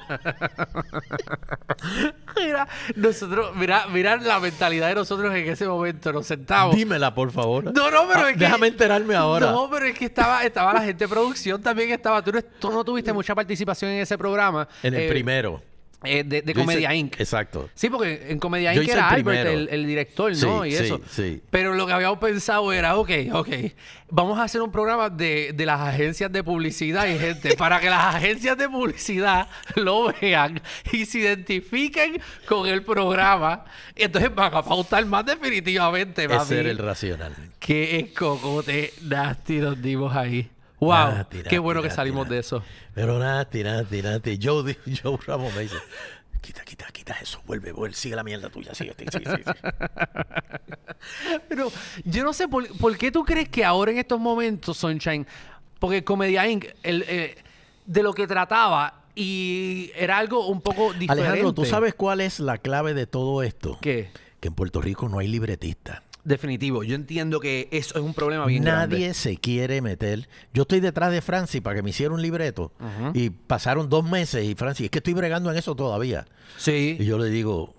mira, nosotros, mira, mira la mentalidad de nosotros en ese momento, nos sentamos. Dímela, por favor. No, no, pero ah, es que. Déjame enterarme ahora. No, pero es que estaba, estaba la gente de producción también estaba. Tú no, no tuviste mm. mucha participación en ese programa. En el eh, primero. Eh, de, Comedia Inc. Exacto. Sí, porque en Comedia Inc. era el Albert, el, director, ¿no? eso. Sí, Pero lo que habíamos pensado era, ok, ok, vamos a hacer un programa de, las agencias de publicidad y gente, para que las agencias de publicidad lo vean y se identifiquen con el programa. Y entonces van a pautar más definitivamente, va a ser el racional. Qué escocote nasty nos dimos ahí. Wow, ah, qué bueno que salimos de eso. Pero Nati, Nati, Nati. Joe, Ramos me dice, quita, quita, quita eso, vuelve, vuelve, sigue la mierda tuya, sigue, sigue, sigue, Pero yo no sé por, qué tú crees que ahora en estos momentos, Sunshine, porque Comedia Inc., el, eh, de lo que trataba y era algo un poco diferente. Alejandro, ¿tú sabes cuál es la clave de todo esto? ¿Qué? Que en Puerto Rico no hay libretista. Definitivo, yo entiendo que eso es un problema bien Nadie se quiere meter. Yo estoy detrás de Franci para que me hiciera un libreto y pasaron dos meses y Francis, es que estoy bregando en eso todavía. Sí. Y yo le digo,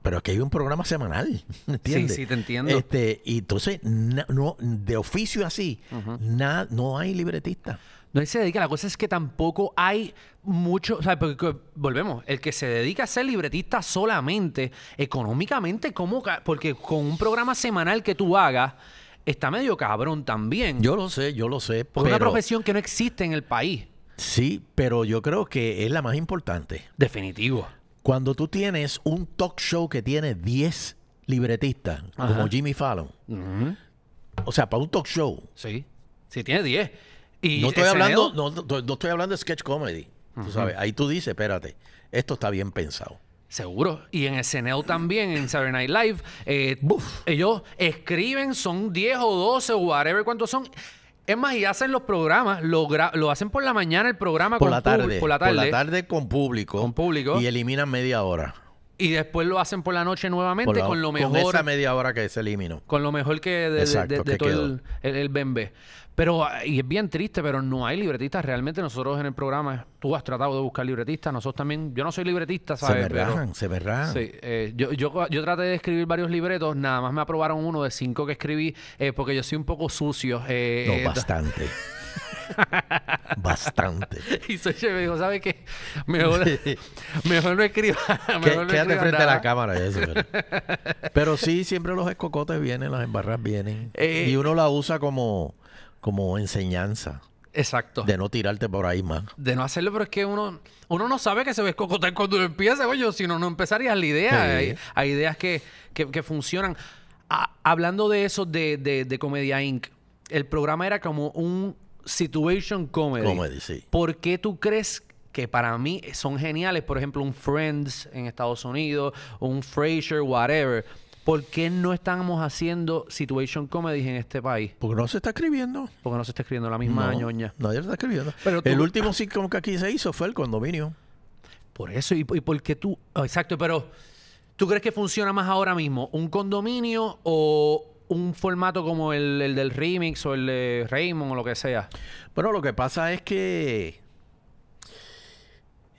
pero es que hay un programa semanal, ¿entiendes? Sí, sí, te entiendo. Este, y entonces, no, de oficio así, no hay libretista. No se dedica, la cosa es que tampoco hay mucho, o sea, porque, volvemos, el que se dedica a ser libretista solamente, económicamente, como Porque con un programa semanal que tú hagas, está medio cabrón también. Yo lo sé, yo lo sé. Es una profesión que no existe en el país. Sí, pero yo creo que es la más importante. Definitivo. Cuando tú tienes un talk show que tiene 10 libretistas, como Jimmy Fallon, o sea, para un talk show. Sí, si tiene 10 no estoy hablando, no, estoy hablando de sketch comedy. sabes, ahí tú dices, espérate, esto está bien pensado. Seguro. Y en SNL también, en Saturday Night Live, eh, ellos escriben, son 10 o 12 o whatever cuántos son. Es más, y hacen los programas, lo, hacen por la mañana el programa por, con la tarde, por la tarde. Por la tarde con público. Con público. Y eliminan media hora. Y después lo hacen por la noche nuevamente con lo mejor. Con esa media hora que se eliminó. Con lo mejor que de, todo el, el, pero, ah, y es bien triste, pero no hay libretistas. Realmente nosotros en el programa, tú has tratado de buscar libretistas, nosotros también, yo no soy libretista, ¿sabes? Se me se me Sí, eh, yo, traté de escribir varios libretos, nada más me aprobaron uno de cinco que escribí, eh, porque yo soy un poco sucio. Eh, no, bastante. Bastante. Y Soche me dijo, ¿sabes qué? Mejor, mejor no escriba. quédate frente a la cámara. pero. sí, siempre los escocotes vienen, las embarras vienen. y uno la usa como como enseñanza. Exacto. De no tirarte por ahí más. De no hacerlo, pero es que uno, uno no sabe que se va a cuando uno empieza, oye, si no, no empezarías la idea. Hay, ideas que, que, funcionan. Ah, hablando de eso de, de, Comedia Inc., el programa era como un situation comedy. Comedy, sí. ¿Por qué tú crees que para mí son geniales? Por ejemplo, un Friends en Estados Unidos, un Frasier, whatever ¿Por qué no estamos haciendo situation comedies en este país? Porque no se está escribiendo. Porque no se está escribiendo la misma no, ñoña. Nadie está escribiendo. Pero el último sitcom que aquí se hizo fue el condominio. Por eso, y, porque tú. Ah, exacto, pero ¿tú crees que funciona más ahora mismo? ¿Un condominio o un formato como el, el del remix o el de Raymond o lo que sea? Bueno, lo que pasa es que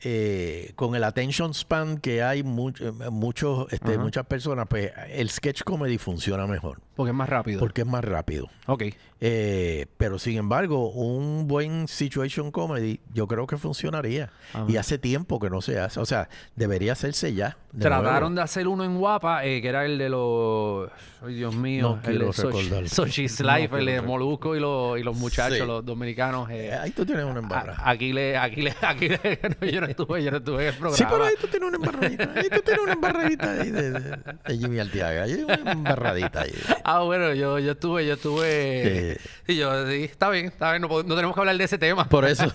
eh, con el attention span que hay eh, muchos, este, muchas personas, pues el sketch comedy funciona mejor. Porque es más rápido. Porque es más rápido. Ok. Eh, pero sin embargo, un buen situation comedy yo creo que funcionaría. Y hace tiempo que no se hace. O sea, debería hacerse ya. Trataron de hacer uno en Guapa, que era el de los... Ay, Dios mío. No el de Life, el de Molusco y, los, y los muchachos, los dominicanos. Ahí tú tienes una embarra. Aquí le... Aquí le, aquí Yo tú yo estuve en el programa. Sí, pero ahí tú tienes una embarradita. Ahí tú tienes una embarradita ahí de, Jimmy Altiaga. Ahí una embarradita ahí. Ah, bueno, yo, yo estuve, yo estuve. Sí, yo, sí, está bien, está bien. No, tenemos que hablar de ese tema. Por eso.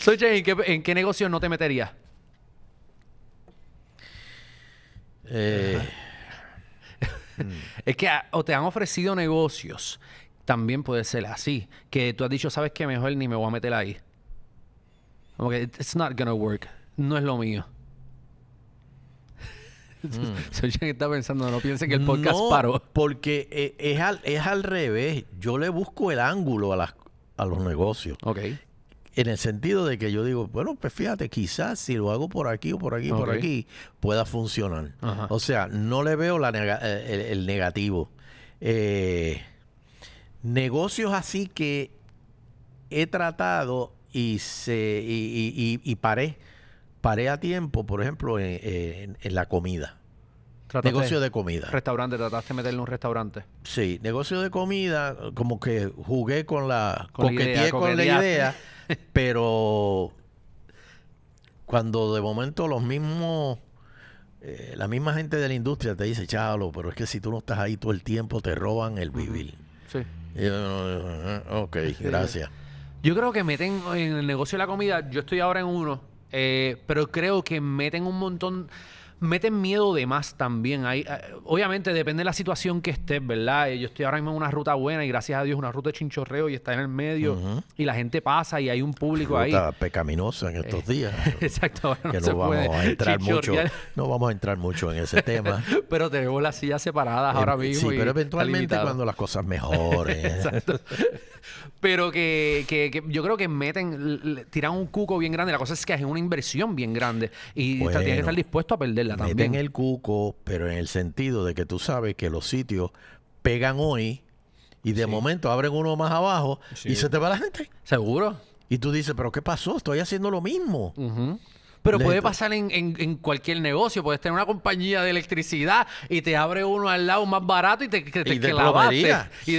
Soy Jay, ¿en qué, negocio no te meterías? Eh. es que ah, o te han ofrecido negocios, también puede ser así, que tú has dicho, sabes qué, mejor ni me voy a meter ahí work. No es lo mío. Hmm. está pensando, no piense que el podcast Porque eh, es al, es al revés. Yo le busco el ángulo a, las, a los negocios. Ok. En el sentido de que yo digo, bueno, pues fíjate, quizás si lo hago por aquí o por aquí, o por aquí, pueda funcionar. O sea, no le veo eh, el, negativo. Eh, negocios así que he tratado y, se, y, y, paré. Paré a tiempo, por ejemplo, en, la comida. negocio de comida. Restaurante, trataste de meterle un restaurante. Sí, negocio de comida, como que jugué con la. idea, con la idea, pero cuando de momento los mismos. Eh, la misma gente de la industria te dice, chalo, pero es que si tú no estás ahí todo el tiempo, te roban el vivir. Sí. ok, gracias. Yo creo que meten en el negocio de la comida, yo estoy ahora en uno, eh, pero creo que meten un montón meten miedo de más también. Hay, eh, obviamente depende de la situación que estés, ¿verdad? Eh, yo estoy ahora mismo en una ruta buena y gracias a Dios una ruta de chinchorreo y está en el medio y la gente pasa y hay un público ahí. Ruta pecaminosa en estos eh, días. Exacto. que no, vamos a entrar mucho, no vamos a entrar mucho en ese tema. pero tenemos las sillas separadas ahora em, mismo. Sí, pero eventualmente cuando las cosas mejoren. Exacto. Pero que, que, yo creo que meten, tiran un cuco bien grande. La cosa es que es una inversión bien grande y bueno. tienes que estar dispuesto a perder en el cuco, pero en el sentido de que tú sabes que los sitios pegan hoy y de momento abren uno más abajo y se te va la gente. Seguro. Y tú dices, pero ¿qué pasó? Estoy haciendo lo mismo. Pero puede pasar en, cualquier negocio. Puedes tener una compañía de electricidad y te abre uno al lado más barato y te, te, y de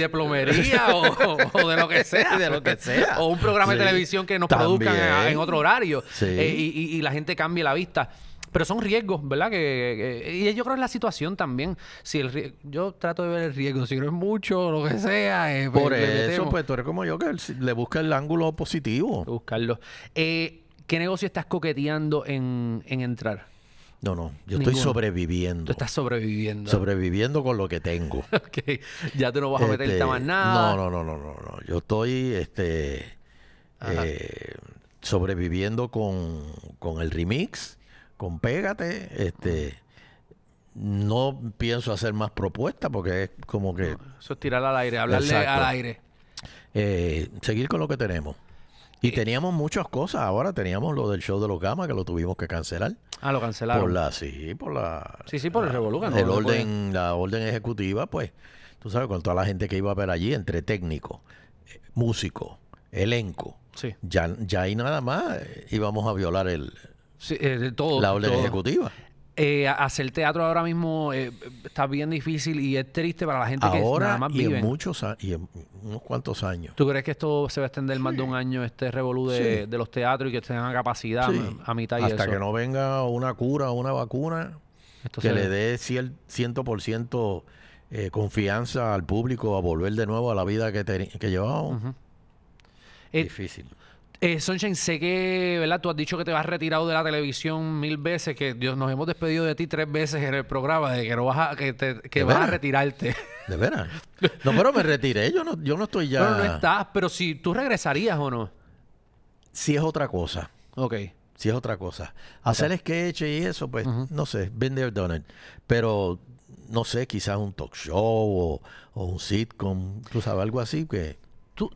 plomería. o, de lo que sea. O un programa de televisión que nos produzcan en, otro horario. Eh, y, la gente Cambia la vista. Pero son riesgos, ¿verdad? Que, y yo creo que es la situación también. Si el yo trato de ver el riesgo, si no es mucho, o lo que sea. Eh, pues, Por eso, pues tú eres como yo, que le busca el ángulo positivo. Buscarlo. Eh, ¿Qué negocio estás coqueteando en, entrar? No, no, yo estoy sobreviviendo. Tú estás sobreviviendo. Sobreviviendo con lo que tengo. ok, ya tú no vas a meter más este, nada. No, no, no, no, no, Yo estoy este, eh, sobreviviendo con, con el remix pégate, este no pienso hacer más propuestas porque es como que eso es tirar al aire, hablarle al aire. Eh, seguir con lo que tenemos. Y eh, teníamos muchas cosas ahora, teníamos lo del show de los gamas que lo tuvimos que cancelar. Ah, lo cancelaron. Por la, sí, por la. Sí, sí, por la, el revolución. El orden, la orden ejecutiva, pues, tú sabes, con toda la gente que iba a ver allí, entre técnico, músico, elenco. Sí. Ya, ya ahí nada más eh, íbamos a violar el, Sí, eh, de todo. La orden ejecutiva. Eh, hacer teatro ahora mismo eh, está bien difícil y es triste para la gente que nada más y muchos y en unos cuantos años. ¿Tú crees que esto se va a extender más de un año este revolú de, los teatros y que tengan capacidad a mitad y Hasta que no venga una cura o una vacuna que le dé 100% eh, confianza al público a volver de nuevo a la vida que, que llevamos. Difícil. Eh, Sunshine, sé que ¿verdad? tú has dicho que te vas retirado de la televisión mil veces, que Dios, nos hemos despedido de ti tres veces en el programa, de que vas a, que a retirarte. De veras. No, pero me retiré, yo no, yo no estoy ya. Pero no estás, pero si tú regresarías o no. Si es otra cosa. Ok. Si es otra cosa. Hacer sketch y eso, pues, no sé, been there, Pero no sé, quizás un talk show o, o un sitcom, tú sabes, algo así que.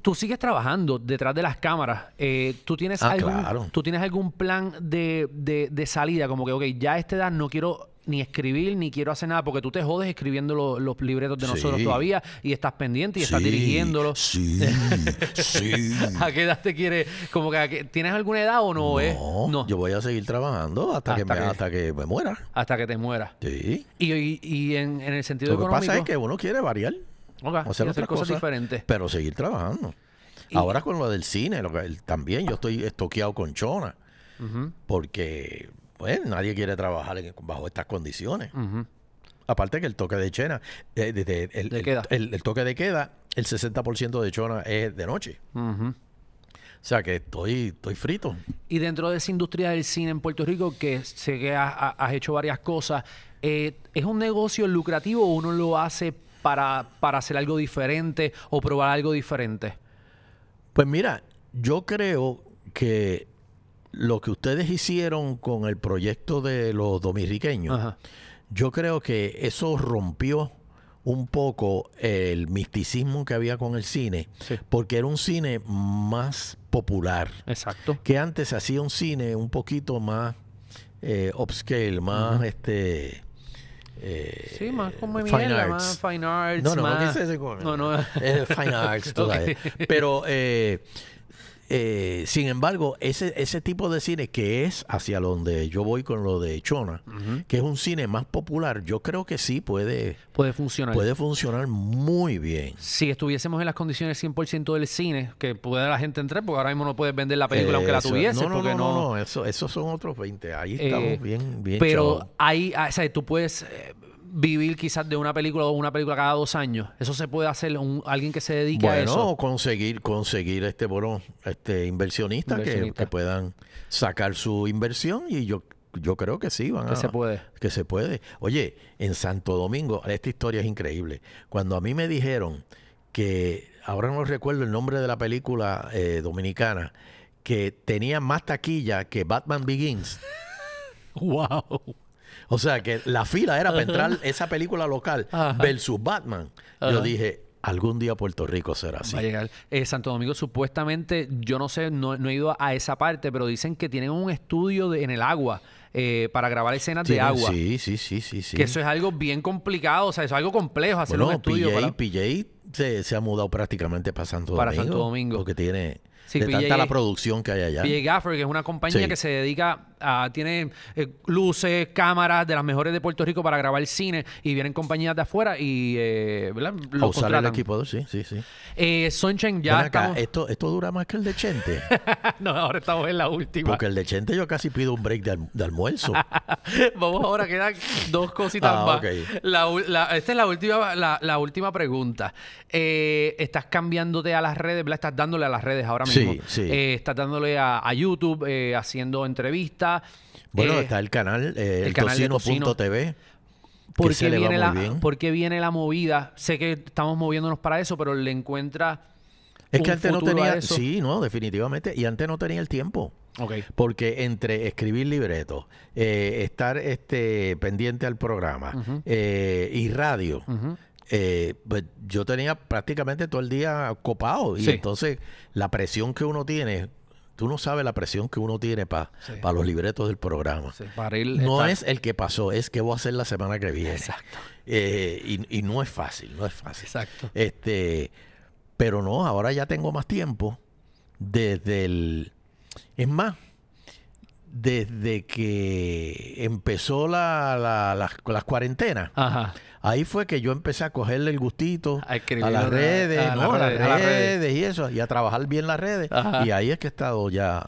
Tú, sigues trabajando detrás de las cámaras. Eh, ¿tú, tienes ah, algún, ¿Tú tienes algún plan de, de, salida? Como que, ok, ya a esta edad no quiero ni escribir ni quiero hacer nada porque tú te jodes escribiendo los libretos de nosotros todavía y estás pendiente y estás dirigiéndolos. Sí, sí. ¿A qué edad te quieres? Como que, ¿Tienes alguna edad o no? Eh? No, yo voy a seguir trabajando hasta, que, me, hasta que me muera. Hasta que te muera. Sí. Y, y, en, el sentido económico... Lo que pasa es que uno quiere variar hacer o otras cosas, diferentes. Pero seguir trabajando. Ahora con lo del cine, también yo estoy estoqueado con Chona. Porque, pues, nadie quiere trabajar bajo estas condiciones. Aparte que el toque de Chena, eh, el, El, toque de queda, el 60% de Chona es de noche. O sea que estoy, estoy frito. Y dentro de esa industria del cine en Puerto Rico, que sé que has, hecho varias cosas, eh, ¿es un negocio lucrativo o uno lo hace para, hacer algo diferente o probar algo diferente? Pues mira, yo creo que lo que ustedes hicieron con el proyecto de los dominriqueños, yo creo que eso rompió un poco el misticismo que había con el cine, porque era un cine más popular. Exacto. Que antes hacía un cine un poquito más eh, upscale, más este eh, sí, más como Fine mierda, Arts. Más fine Arts. No, no, más... no, que dice no, no. Eh, fine Arts, tú eso, sabes. Pero eh, eh, sin embargo, ese, ese tipo de cine que es hacia donde yo voy con lo de Chona, que es un cine más popular, yo creo que sí puede, puede, funcionar. puede funcionar muy bien. Si estuviésemos en las condiciones 100% del cine, que pueda la gente entrar, porque ahora mismo no puedes vender la película aunque la tuviese. No, no, no, no, no, Eso, esos son otros 20. Ahí eh, estamos bien, bien. Pero ahí, ah, o sea, tú puedes eh, vivir quizás de una película o una película cada dos años. Eso se puede hacer un, alguien que se dedique a eso. Bueno, conseguir, conseguir este bueno, este inversionista, Que, puedan sacar su inversión y yo yo creo que sí van que se puede que se puede oye en Santo Domingo esta historia es increíble cuando a mí me dijeron que ahora no recuerdo el nombre de la película eh, dominicana que tenía más taquilla que Batman Begins wow O sea, que la fila era para entrar esa película local versus Batman. Yo dije, Algún día Puerto Rico será así. Eh, Santo Domingo, supuestamente, yo no sé, no, he ido a, esa parte, pero dicen que tienen un estudio en el agua eh, para grabar escenas de agua. Sí, sí, sí, sí, sí. Que eso es algo bien complicado, o sea, es algo complejo hacer un estudio. PJ, PJ se, ha mudado prácticamente para Santo para Domingo. Para Santo Domingo. Porque tiene Sí, de pues, tanta la producción que hay allá. PJ Gaffer, que es una compañía que se dedica a... Tiene eh, luces, cámaras de las mejores de Puerto Rico para grabar cine y vienen compañías de afuera y... Eh, ¿verdad? usar el equipo, sí, sí, sí. Eh, Sunshine ya esto, esto dura más que el de Chente. no, ahora estamos en la última. Porque el de Chente yo casi pido un break de, almuerzo. Vamos ahora, quedan dos cositas ah, más. esta es la última, la, última pregunta. Eh, estás cambiándote a las redes, ¿verdad? Estás dándole a las redes ahora mismo. Sí, sí. Eh, está dándole a, YouTube, eh, haciendo entrevistas. Bueno, eh, está el canal, el, canal tv ¿Por qué, viene la, movida? Sé que estamos moviéndonos para eso, pero le encuentra. Es que antes no tenía. Sí, no, definitivamente. Y antes no tenía el tiempo. Porque entre escribir libretos, estar este, pendiente al programa y radio. Eh, pues yo tenía prácticamente todo el día copado. Y entonces la presión que uno tiene, tú no sabes la presión que uno tiene para los libretos del programa. no es el que pasó, es que voy a hacer la semana que viene. Exacto. Eh, y, y, no es fácil, no es fácil. Exacto. Este, pero no, ahora ya tengo más tiempo. Desde el. Es más, desde que empezó la, la, las, cuarentenas. Ahí fue que yo empecé a cogerle el gustito a, las redes, las y eso, y a trabajar bien las redes. Y ahí es que he estado ya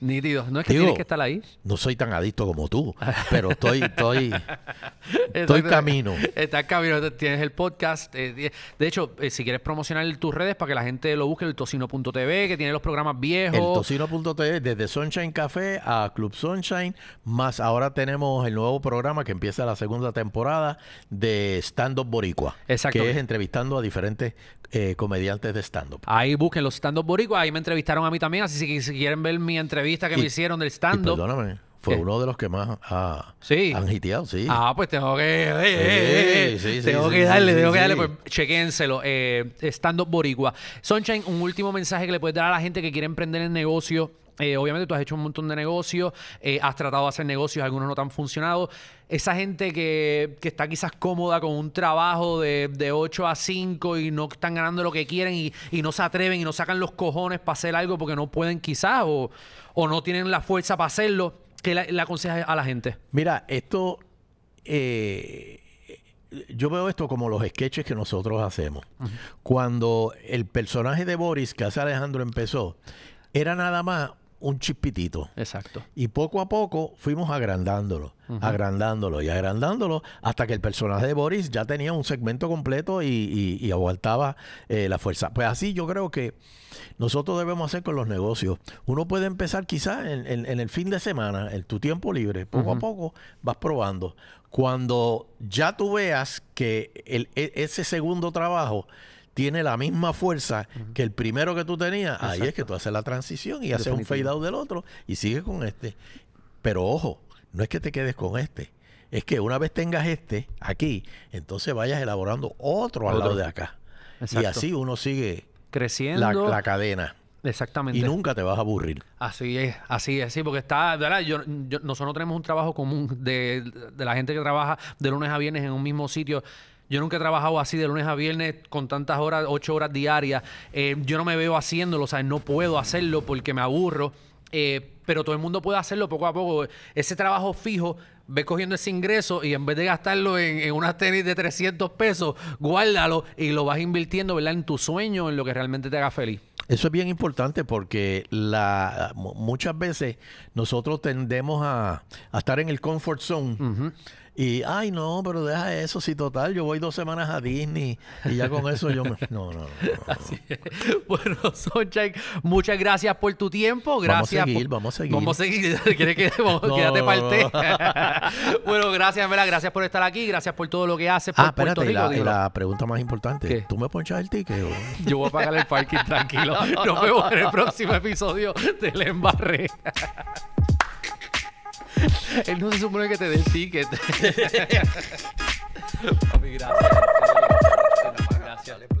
ni Nítidos. No es que tienes que estar ahí. No soy tan adicto como tú, pero estoy, estoy, estoy camino. Estás camino. Tienes el podcast. Eh, de hecho, eh, si quieres promocionar tus redes para que la gente lo busque, el tocino.tv, que tiene los programas viejos. El tocino.tv, desde Sunshine Café a Club Sunshine, más ahora tenemos el nuevo programa que empieza la segunda temporada de Stand Up Boricua. Exacto. Que es entrevistando a diferentes eh, comediantes de stand-up. Ahí busquen los stand-up boricuas. Ahí me entrevistaron a mí también. Así que si quieren ver mi entrevista que me hicieron del stand-up. Perdóname. Fue uno de los que más ah, han hiteado, sí. Ah, pues tengo que. tengo que darle, tengo que darle. Pues chequénselo. Eh, stand-up Boricua. Sunshine, un último mensaje que le puedes dar a la gente que quiere emprender el negocio eh, obviamente tú has hecho un montón de negocios, eh, has tratado de hacer negocios, algunos no te han funcionado. Esa gente que, está quizás cómoda con un trabajo de, 8 a 5 y no están ganando lo que quieren y, no se atreven y no sacan los cojones para hacer algo porque no pueden quizás o, no tienen la fuerza para hacerlo, ¿qué le, aconsejas a la gente? Mira, esto... Eh, yo veo esto como los sketches que nosotros hacemos. Cuando el personaje de Boris, que hace Alejandro, empezó, era nada más un chispitito. Exacto. Y poco a poco fuimos agrandándolo, agrandándolo y agrandándolo hasta que el personaje de Boris ya tenía un segmento completo y, aguantaba eh, la fuerza. Pues así yo creo que nosotros debemos hacer con los negocios. Uno puede empezar quizás en, el fin de semana, en tu tiempo libre, poco a poco vas probando. Cuando ya tú veas que e, ese segundo trabajo tiene la misma fuerza que el primero que tú tenías, ahí es que tú haces la transición y haces un fade out del otro y sigues con este. Pero ojo, no es que te quedes con este. Es que una vez tengas este aquí, entonces vayas elaborando otro, al lado de acá. Y así uno sigue creciendo la, cadena. Exactamente. Y nunca te vas a aburrir. Así es, así es, porque está, ¿verdad? Yo, yo, nosotros tenemos un trabajo común de, de, la gente que trabaja de lunes a viernes en un mismo sitio. Yo nunca he trabajado así de lunes a viernes con tantas horas, ocho horas diarias. Eh, yo no me veo haciéndolo, o no puedo hacerlo porque me aburro. Eh, pero todo el mundo puede hacerlo poco a poco. Ese trabajo fijo, ve cogiendo ese ingreso y en vez de gastarlo en, en, unas tenis de 300 pesos, guárdalo y lo vas invirtiendo, ¿verdad? En tu sueño, en lo que realmente te haga feliz. Eso es bien importante porque la, muchas veces nosotros tendemos a, estar en el comfort zone. Y, ay, no, pero deja eso, si total, yo voy dos semanas a Disney y ya con eso yo me... No, no, Así es. Bueno, Sonchai, muchas gracias por tu tiempo. Gracias. Vamos a seguir, vamos a seguir. Vamos a seguir. ¿Quieres que el no, bueno, gracias, Mela, gracias por estar aquí, gracias por todo lo que haces por ah, espérate, Puerto Rico. Y la, pregunta más importante, ¿tú me ponchas el ticket? O? Yo voy a pagar el parking, tranquilo. Nos vemos en el próximo episodio del Embarre Embarré. Él no se supone que te dé el ticket. Papi, oh, gracias. Gracias.